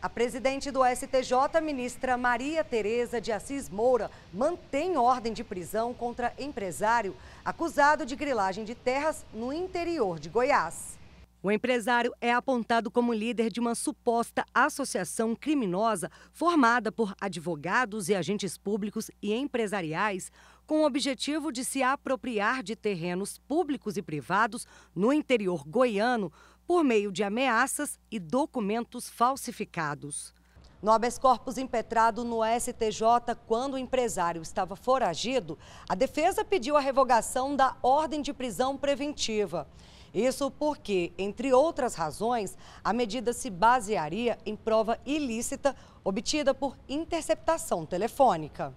A presidente do STJ, ministra Maria Tereza de Assis Moura, mantém ordem de prisão contra empresário acusado de grilagem de terras no interior de Goiás. O empresário é apontado como líder de uma suposta associação criminosa formada por advogados e agentes públicos e empresariais com o objetivo de se apropriar de terrenos públicos e privados no interior goiano por meio de ameaças e documentos falsificados. No habeas corpus impetrado no STJ, quando o empresário estava foragido, a defesa pediu a revogação da ordem de prisão preventiva. Isso porque, entre outras razões, a medida se basearia em prova ilícita obtida por interceptação telefônica.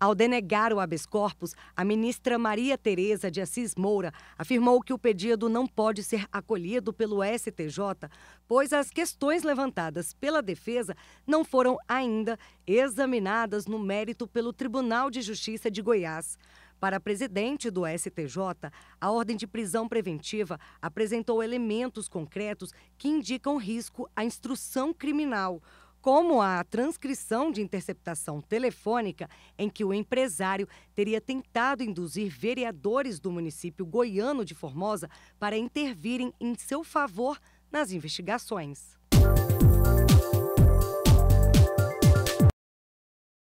Ao denegar o habeas corpus, a ministra Maria Tereza de Assis Moura afirmou que o pedido não pode ser acolhido pelo STJ, pois as questões levantadas pela defesa não foram ainda examinadas no mérito pelo Tribunal de Justiça de Goiás. Para a presidente do STJ, a ordem de prisão preventiva apresentou elementos concretos que indicam risco à instrução criminal como a transcrição de interceptação telefônica em que o empresário teria tentado induzir vereadores do município goiano de Formosa para intervirem em seu favor nas investigações.